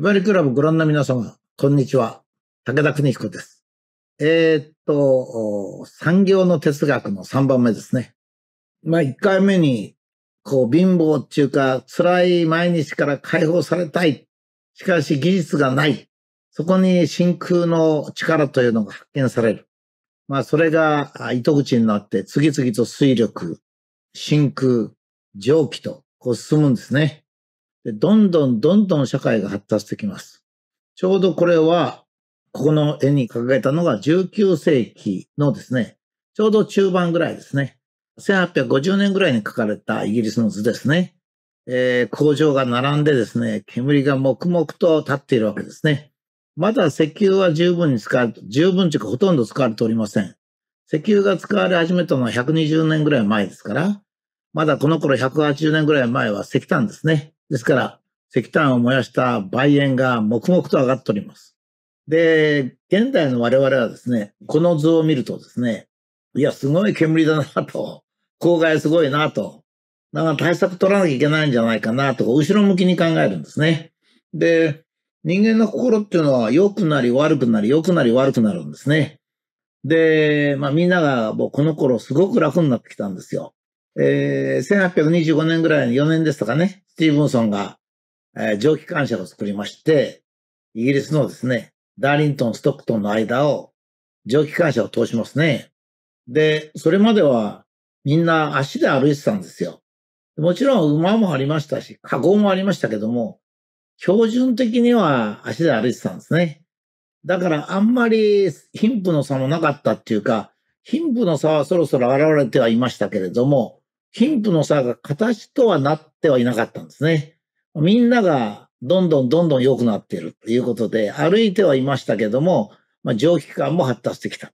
ひばりクラブご覧の皆様、こんにちは。武田邦彦です。えー、っと、産業の哲学の3番目ですね。まあ1回目に、こう貧乏っていうか、辛い毎日から解放されたい。しかし技術がない。そこに真空の力というのが発見される。まあそれが糸口になって次々と水力、真空、蒸気とこう進むんですね。で、どんどんどんどん社会が発達してきます。ちょうどこれは、ここの絵に掲げたのが19世紀のですね、ちょうど中盤ぐらいですね。1850年ぐらいに書かれたイギリスの図ですね。えー、工場が並んでですね、煙が黙々と立っているわけですね。まだ石油は十分に使われ十分というかほとんど使われておりません。石油が使われ始めたのは120年ぐらい前ですから、まだこの頃180年ぐらい前は石炭ですね。ですから、石炭を燃やした梅煙が黙々と上がっております。で、現代の我々はですね、この図を見るとですね、いや、すごい煙だなと、公害すごいなと、だから対策取らなきゃいけないんじゃないかなとか、後ろ向きに考えるんですね。で、人間の心っていうのは良くなり悪くなり、良くなり悪くなるんですね。で、まあみんながもうこの頃すごく楽になってきたんですよ。えー、1825年ぐらいの4年ですとかね、スティーブンソンが、えー、蒸気機関車を作りまして、イギリスのですね、ダーリントン、ストックトンの間を蒸気機関車を通しますね。で、それまではみんな足で歩いてたんですよ。もちろん馬もありましたし、加工もありましたけども、標準的には足で歩いてたんですね。だからあんまり貧富の差もなかったっていうか、貧富の差はそろそろ現れてはいましたけれども、貧富の差が形とはなってはいなかったんですね。みんながどんどんどんどん良くなっているということで、歩いてはいましたけども、まあ、蒸気機関も発達してきた。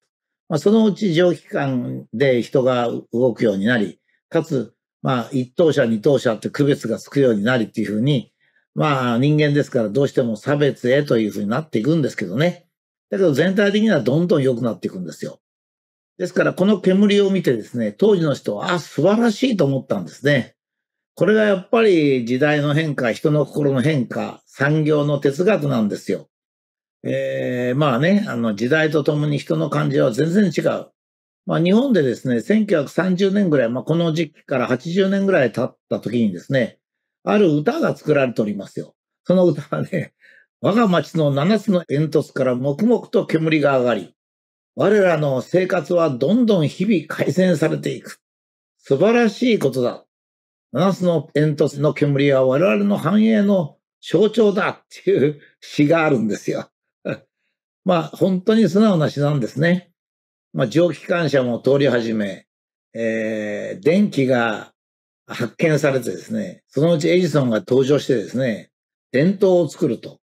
まあ、そのうち蒸気機関で人が動くようになり、かつ、まあ、一等車、二等車って区別がつくようになりっていうふうに、まあ、人間ですからどうしても差別へというふうになっていくんですけどね。だけど全体的にはどんどん良くなっていくんですよ。ですから、この煙を見てですね、当時の人は、あ、素晴らしいと思ったんですね。これがやっぱり時代の変化、人の心の変化、産業の哲学なんですよ。えー、まあね、あの時代とともに人の感じは全然違う。まあ日本でですね、1930年ぐらい、まあこの時期から80年ぐらい経った時にですね、ある歌が作られておりますよ。その歌はね、我が町の7つの煙突から黙々と煙が上がり、我らの生活はどんどん日々改善されていく。素晴らしいことだ。七つの煙突の煙は我々の繁栄の象徴だっていう詩があるんですよ。まあ本当に素直な詩なんですね。まあ蒸気機関車も通り始め、えー、電気が発見されてですね、そのうちエジソンが登場してですね、電灯を作ると。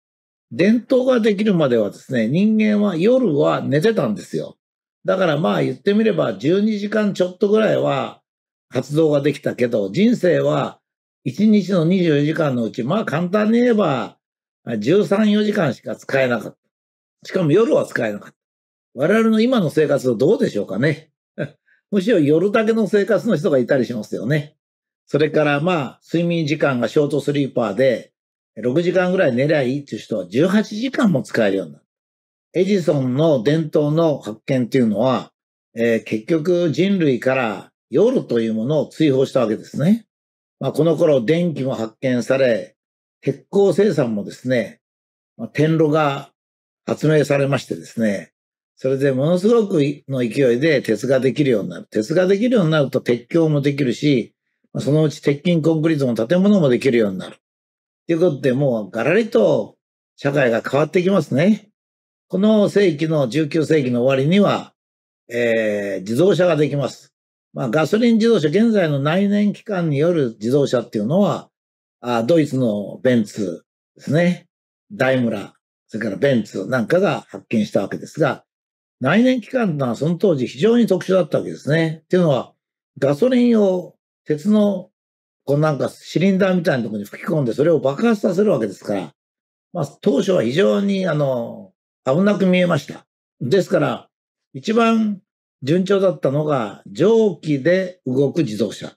伝統ができるまではですね、人間は夜は寝てたんですよ。だからまあ言ってみれば12時間ちょっとぐらいは活動ができたけど、人生は1日の24時間のうち、まあ簡単に言えば13、4時間しか使えなかった。しかも夜は使えなかった。我々の今の生活はどうでしょうかね。むしろ夜だけの生活の人がいたりしますよね。それからまあ睡眠時間がショートスリーパーで、6時間ぐらい寝りゃいいっていう人は18時間も使えるようになる。エジソンの伝統の発見っていうのは、えー、結局人類から夜というものを追放したわけですね。まあ、この頃電気も発見され、鉄鋼生産もですね、まあ、天炉が発明されましてですね、それでものすごくの勢いで鉄ができるようになる。鉄ができるようになると鉄橋もできるし、そのうち鉄筋コンクリートの建物もできるようになる。ということで、もうガラリと社会が変わってきますね。この世紀の19世紀の終わりには、えー、自動車ができます。まあ、ガソリン自動車、現在の内燃機関による自動車っていうのは、あドイツのベンツですね。ダイムラ、それからベンツなんかが発見したわけですが、内燃機関というのはその当時非常に特殊だったわけですね。っていうのは、ガソリンを鉄のこのなんかシリンダーみたいなところに吹き込んで、それを爆発させるわけですから、まあ、当初は非常に、あの、危なく見えました。ですから、一番順調だったのが、蒸気で動く自動車。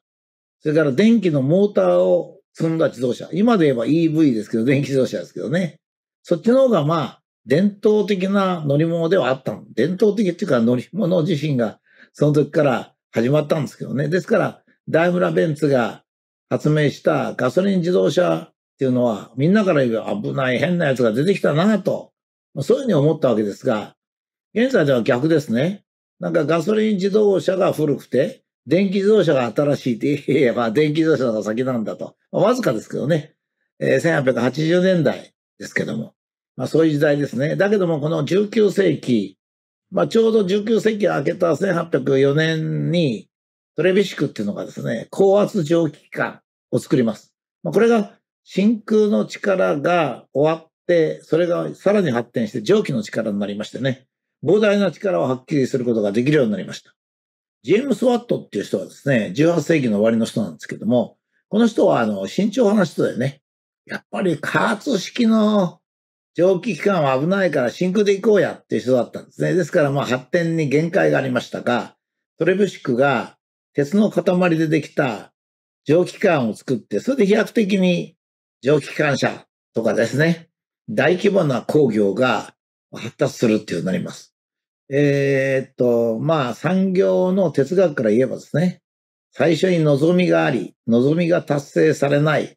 それから電気のモーターを積んだ自動車。今で言えば EV ですけど、電気自動車ですけどね。そっちの方が、まあ、伝統的な乗り物ではあったの。伝統的っていうか乗り物自身がその時から始まったんですけどね。ですから、ダイムラ・ベンツが発明したガソリン自動車っていうのは、みんなから言う危ない変なやつが出てきたなと、そういうふうに思ったわけですが、現在では逆ですね。なんかガソリン自動車が古くて、電気自動車が新しいって、言えば、電気自動車が先なんだと。わずかですけどね。1880年代ですけども。まあそういう時代ですね。だけどもこの19世紀、まあちょうど19世紀明けた1804年に、トレビシクっていうのがですね、高圧蒸気機関を作ります。まあ、これが真空の力が終わって、それがさらに発展して蒸気の力になりましてね、膨大な力をはっきりすることができるようになりました。ジェームス・ワットっていう人はですね、18世紀の終わりの人なんですけども、この人はあの、慎重派の人だよね。やっぱり加圧式の蒸気機関は危ないから真空で行こうやっていう人だったんですね。ですからまあ発展に限界がありましたが、トレブシックが鉄の塊でできた蒸気機関を作って、それで飛躍的に蒸気機関車とかですね、大規模な工業が発達するっていうのになります。えー、っと、まあ産業の哲学から言えばですね、最初に望みがあり、望みが達成されない、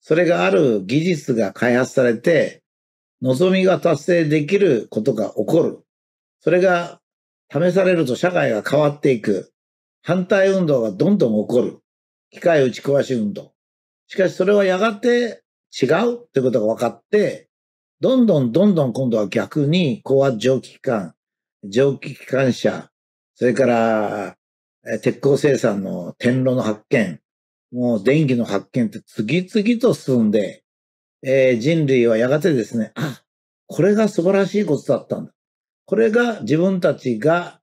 それがある技術が開発されて、望みが達成できることが起こる。それが試されると社会が変わっていく。反対運動がどんどん起こる。機械打ち壊し運動。しかしそれはやがて違うってことが分かって、どんどんどんどん今度は逆に高圧蒸気機関、蒸気機関車、それから鉄鋼生産の天炉の発見、もう電気の発見って次々と進んで、えー、人類はやがてですね、あ、これが素晴らしいことだったんだ。これが自分たちが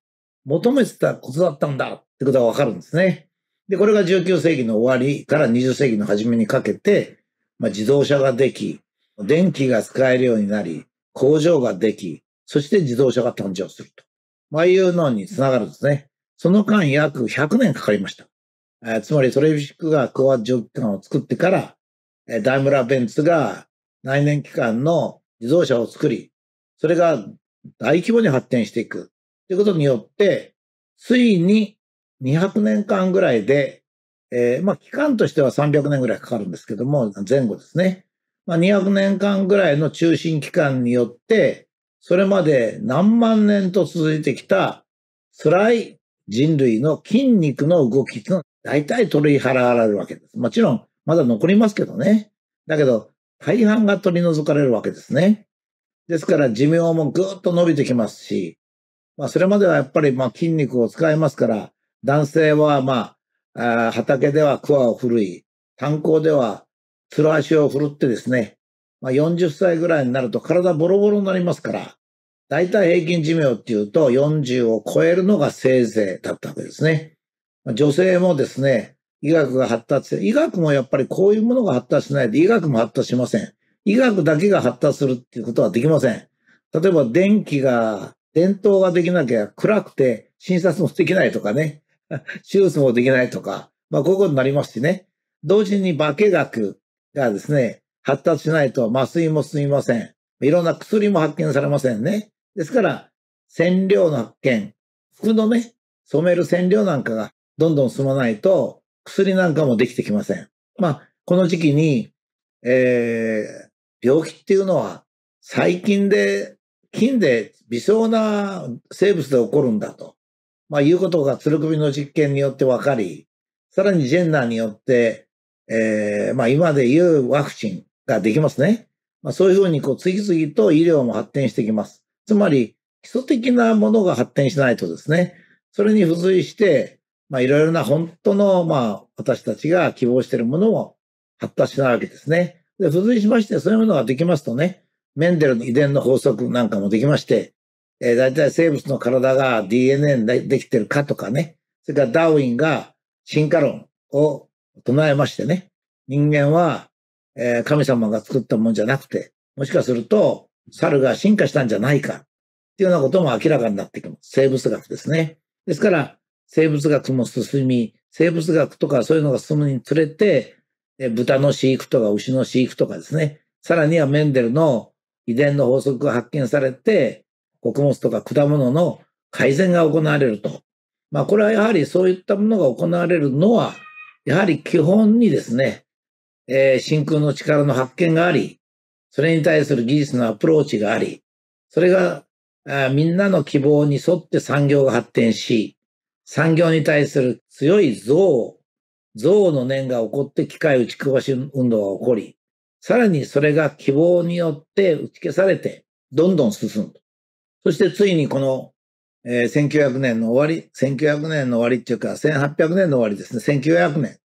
求めてたことだったんだってことがわかるんですね。で、これが19世紀の終わりから20世紀の初めにかけて、まあ、自動車ができ、電気が使えるようになり、工場ができ、そして自動車が誕生すると。まあいうのにつながるんですね。その間約100年かかりました。えー、つまりトレビシックがクワッジョ機関を作ってから、えー、ダイムラ・ベンツが内燃機関の自動車を作り、それが大規模に発展していく。ということによって、ついに200年間ぐらいで、えー、まあ、期間としては300年ぐらいかかるんですけども、前後ですね。まあ、200年間ぐらいの中心期間によって、それまで何万年と続いてきた辛い人類の筋肉の動きが大体取り払われるわけです。もちろん、まだ残りますけどね。だけど、大半が取り除かれるわけですね。ですから寿命もぐっと伸びてきますし、まあ、それまではやっぱり、まあ、筋肉を使いますから、男性は、まあ、あ畑では桑を振るい、炭鉱ではつる足を振るってですね、まあ、40歳ぐらいになると体ボロボロになりますから、だいたい平均寿命っていうと40を超えるのがせいぜいだったわけですね。女性もですね、医学が発達して、医学もやっぱりこういうものが発達しないで、医学も発達しません。医学だけが発達するっていうことはできません。例えば電気が伝統ができなきゃ暗くて診察もできないとかね、手術もできないとか、まあこういうことになりますしね。同時に化学がですね、発達しないと麻酔も進みません。いろんな薬も発見されませんね。ですから、染料の発見、服のね、染める染料なんかがどんどん進まないと、薬なんかもできてきません。まあ、この時期に、えー、病気っていうのは、細菌で菌で微小な生物で起こるんだと、まあ、いうことが鶴首の実験によって分かり、さらにジェンダーによって、えー、まあ、今でいうワクチンができますね。まあ、そういうふうにこう次々と医療も発展してきます。つまり基礎的なものが発展しないとですね、それに付随して、まあ、いろいろな本当の、まあ、私たちが希望しているものも発達しないわけですね。で、付随しまして、そういうものができますとね、メンデルの遺伝の法則なんかもできまして、えー、大体生物の体が DNA でできてるかとかね、それからダーウィンが進化論を唱えましてね、人間は、えー、神様が作ったもんじゃなくて、もしかすると猿が進化したんじゃないかっていうようなことも明らかになってきます。生物学ですね。ですから、生物学も進み、生物学とかそういうのが進むにつれて、え豚の飼育とか牛の飼育とかですね、さらにはメンデルの遺伝の法則が発見されて、穀物とか果物の改善が行われると。まあ、これはやはりそういったものが行われるのは、やはり基本にですね、えー、真空の力の発見があり、それに対する技術のアプローチがあり、それが、あみんなの希望に沿って産業が発展し、産業に対する強い憎悪、憎悪の念が起こって機械打ち壊し運動が起こり、さらにそれが希望によって打ち消されて、どんどん進むそしてついにこの、えー、1900年の終わり、1900年の終わりっていうか、1800年の終わりですね、1900年。